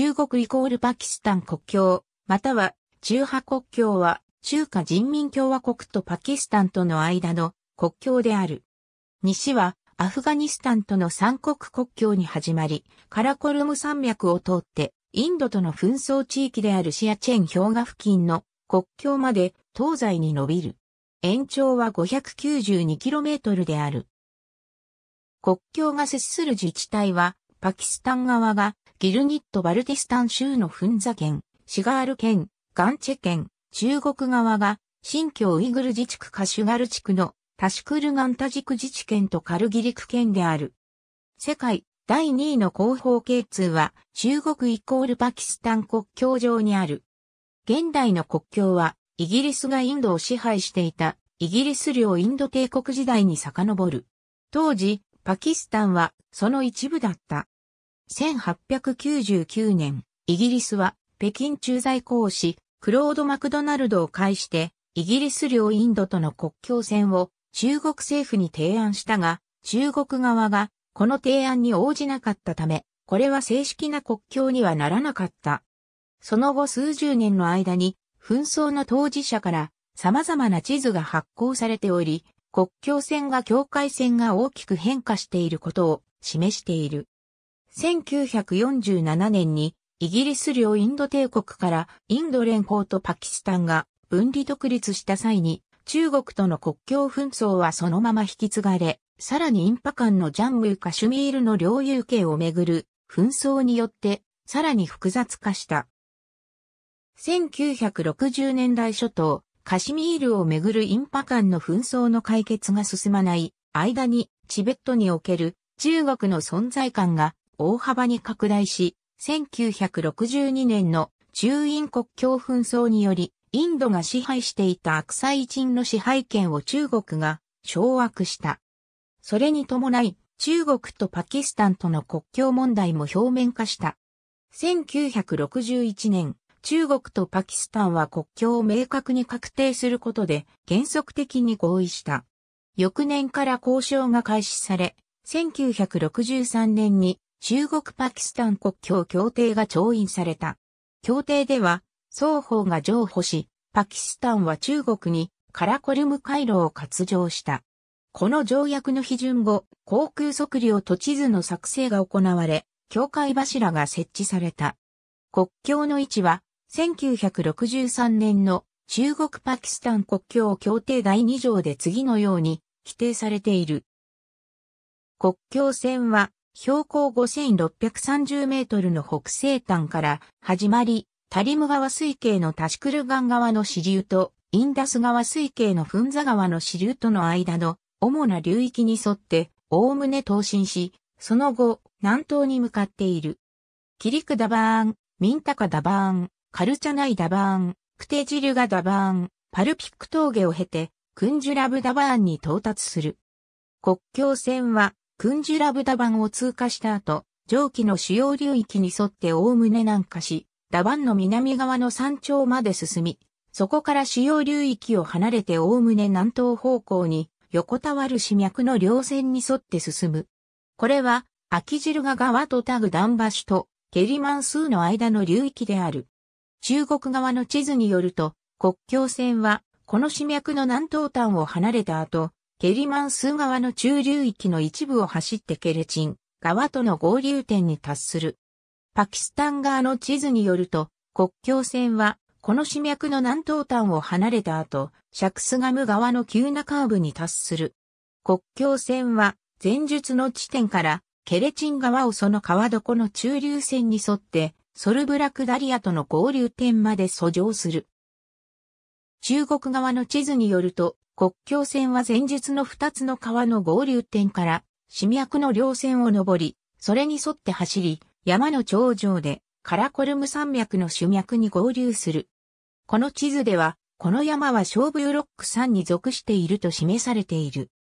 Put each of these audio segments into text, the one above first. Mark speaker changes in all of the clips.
Speaker 1: 中国イコールパキスタン国境、または中派国境は中華人民共和国とパキスタンとの間の国境である。西はアフガニスタンとの三国国境に始まり、カラコルム山脈を通ってインドとの紛争地域であるシアチェン氷河付近の国境まで東西に伸びる。延長は 592km である。国境が接する自治体は、パキスタン側がギルギット・バルティスタン州のフンザ県、シガール県、ガンチェ県、中国側が、新疆ウイグル自治区カシュガル地区のタシクルガンタジク自治県とカルギリク県である。世界第2位の広報系通は中国イコールパキスタン国境上にある。現代の国境はイギリスがインドを支配していたイギリス領インド帝国時代に遡る。当時、パキスタンはその一部だった。1899年、イギリスは北京駐在公使、クロード・マクドナルドを介して、イギリス領インドとの国境線を中国政府に提案したが、中国側がこの提案に応じなかったため、これは正式な国境にはならなかった。その後数十年の間に、紛争の当事者から様々な地図が発行されており、国境線が境界線が大きく変化していることを示している。1947年にイギリス領インド帝国からインド連邦とパキスタンが分離独立した際に中国との国境紛争はそのまま引き継がれ、さらにインパ間のジャンムーカシュミールの領有権をめぐる紛争によってさらに複雑化した。1960年代初頭、カシミールをめぐるインパ間の紛争の解決が進まない間にチベットにおける中国の存在感が大幅に拡大し、1962年の中印国境紛争により、インドが支配していた悪西人の支配権を中国が掌握した。それに伴い、中国とパキスタンとの国境問題も表面化した。1961年、中国とパキスタンは国境を明確に確定することで原則的に合意した。翌年から交渉が開始され、1963年に中国パキスタン国境協定が調印された。協定では、双方が譲歩し、パキスタンは中国にカラコルム回路を割譲した。この条約の批准後、航空測量と地図の作成が行われ、境界柱が設置された。国境の位置は、1963年の中国パキスタン国境協定第2条で次のように規定されている。国境線は標高5630メートルの北西端から始まり、タリム川水系のタシクルガン川の支流とインダス川水系のフンザ川の支流との間の主な流域に沿っておおむね東進し、その後南東に向かっている。キリクダバーン、ミンタカダバーン、カルチャナイダバーン、クテジルガダバーン、パルピック峠を経て、クンジュラブダバーンに到達する。国境線はクンジュラブダバンを通過した後、蒸気の主要流域に沿っておおむね南下し、ダバンの南側の山頂まで進み、そこから主要流域を離れておおむね南東方向に横たわる市脈の稜線に沿って進む。これは、秋汁が川とタグダン橋とケリマンスーの間の流域である。中国側の地図によると、国境線は、この市脈の南東端を離れた後、ケリマンス川の中流域の一部を走ってケレチン川との合流点に達する。パキスタン側の地図によると、国境線は、この市脈の南東端を離れた後、シャクスガム側の急なカーブに達する。国境線は、前述の地点から、ケレチン川をその川床の中流線に沿って、ソルブラクダリアとの合流点まで遡上する。中国側の地図によると、国境線は前述の2つの川の合流点から、市脈の稜線を登り、それに沿って走り、山の頂上で、カラコルム山脈の主脈に合流する。この地図では、この山は勝負ブユロック山に属していると示されている。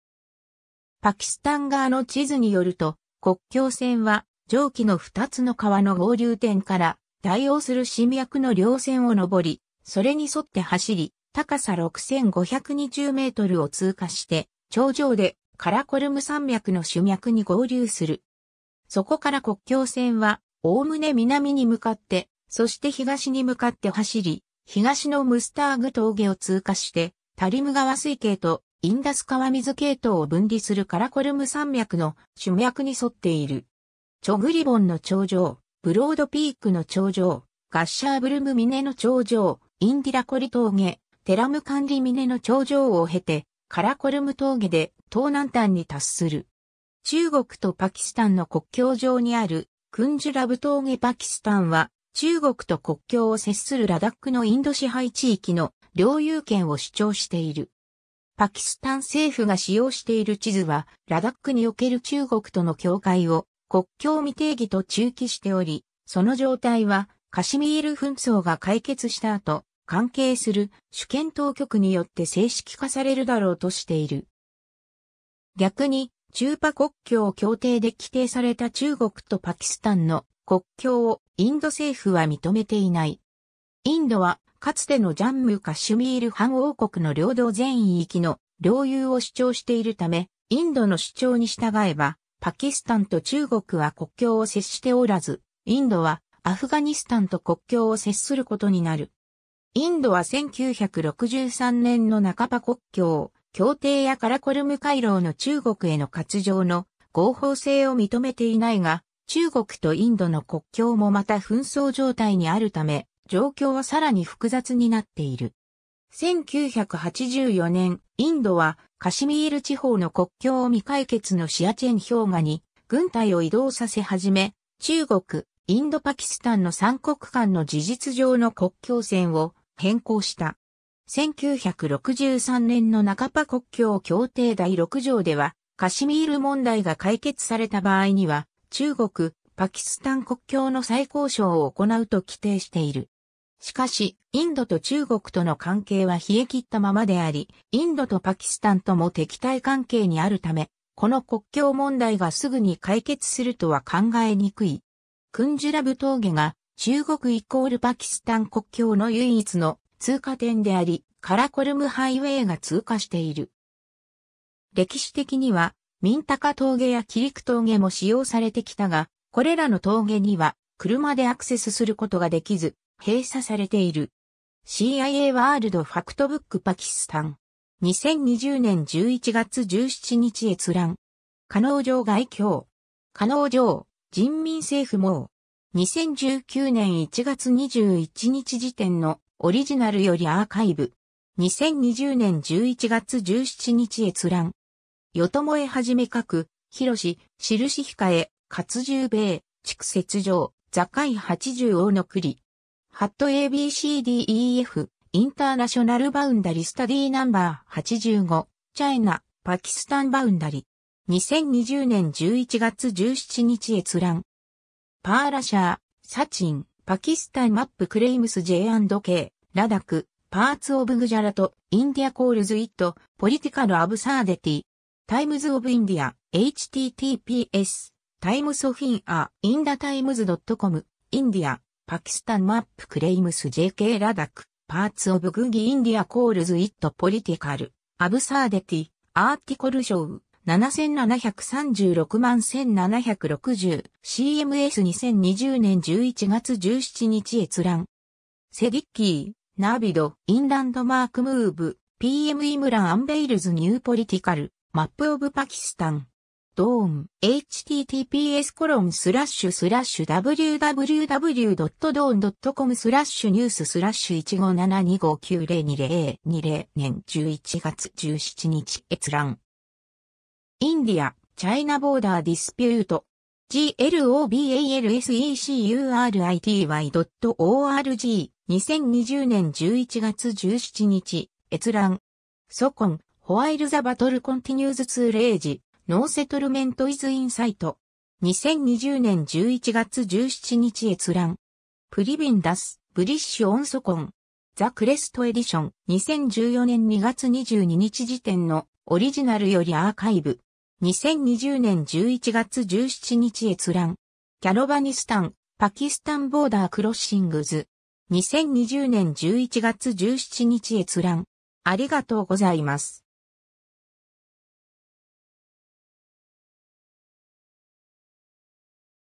Speaker 1: パキスタン側の地図によると、国境線は、上記の2つの川の合流点から、対応する市脈の稜線を登り、それに沿って走り、高さ6520メートルを通過して、頂上でカラコルム山脈の主脈に合流する。そこから国境線は、おおむね南に向かって、そして東に向かって走り、東のムスターグ峠を通過して、タリム川水系とインダス川水系統を分離するカラコルム山脈の主脈に沿っている。チョグリボンの頂上、ブロードピークの頂上、ガッシャーブルムミネの頂上、インディラコリ峠、テラム管理峰の頂上を経て、カラコルム峠で東南端に達する。中国とパキスタンの国境上にあるクンジュラブ峠パキスタンは中国と国境を接するラダックのインド支配地域の領有権を主張している。パキスタン政府が使用している地図は、ラダックにおける中国との境界を国境未定義と中期しており、その状態はカシミール紛争が解決した後、関係する主権当局によって正式化されるだろうとしている。逆に、中パ国境協定で規定された中国とパキスタンの国境をインド政府は認めていない。インドは、かつてのジャンムカシュミール反王国の領土全域の領有を主張しているため、インドの主張に従えば、パキスタンと中国は国境を接しておらず、インドはアフガニスタンと国境を接することになる。インドは1963年の半ば国境、協定やカラコルム回廊の中国への割譲の合法性を認めていないが、中国とインドの国境もまた紛争状態にあるため、状況はさらに複雑になっている。1984年、インドはカシミール地方の国境を未解決のシアチェン氷河に軍隊を移動させ始め、中国、インドパキスタンの三国間の事実上の国境線を変更した。1963年の中パ国境協定第6条では、カシミール問題が解決された場合には、中国、パキスタン国境の再交渉を行うと規定している。しかし、インドと中国との関係は冷え切ったままであり、インドとパキスタンとも敵対関係にあるため、この国境問題がすぐに解決するとは考えにくい。クンジュラブ峠が中国イコールパキスタン国境の唯一の通過点であり、カラコルムハイウェイが通過している。歴史的には、ミンタカ峠やキリク峠も使用されてきたが、これらの峠には車でアクセスすることができず、閉鎖されている。CIA ワールドファクトブックパキスタン。2020年11月17日閲覧。可能城外教。可能城、人民政府網。2019年1月21日時点のオリジナルよりアーカイブ。2020年11月17日閲覧。よともえはじめかく、ひろし、しるしひかえ、活十米、畜雪上、座海八十王の栗。ハット ABCDEF、インターナショナルバウンダリスタディナンバー85、チャイナ、パキスタンバウンダリ。2020年11月17日閲覧。パーラシャー、サチン、パキスタンマップクレイムス J&K、ラダク、パーツオブグジャラト、インディアコールズイット、ポリティカルアブサーデティ、タイムズオブインディア、https、タイムソフィンア、インダタイムズ .com、インディア、パキスタンマップクレイムス JK ラダクパーツオブグジャラトインディアコールズイットポリティカルアブサーデティタイムズオブインディア h t t p s タイムソフィンアインダタイムズドットコムインディアパキスタンマップクレイムス j k ラダクパーツオブグギインディアコールズイットポリティカル、アブサーデティ、アーティコルショー。7736万 1760CMS2020 年11月17日閲覧。セディッキー、ナービド、インランドマークムーブ、PM イムランアンベイルズニューポリティカル、マップオブパキスタン。ドーン、https コロンスラッシュスラッシュ w w w d o w n c o m スラッシュニューススラッシュ15725902020年11月17日閲覧。インディア、チャイナボーダーディスピュート。globalsecurity.org 2020年11月17日、閲覧。ソコン、ホワイルザバトルコンティニューズツーレジノーセトルメントイズインサイト。2020年11月17日閲覧。プリビンダス、ブリッシュオンソコン。ザ・クレストエディション2014年2月22日時点のオリジナルよりアーカイブ。2020年11月17日閲覧。キャロバニスタン、パキスタンボーダークロッシングズ。2020年11月17日閲覧。ありがとうございます。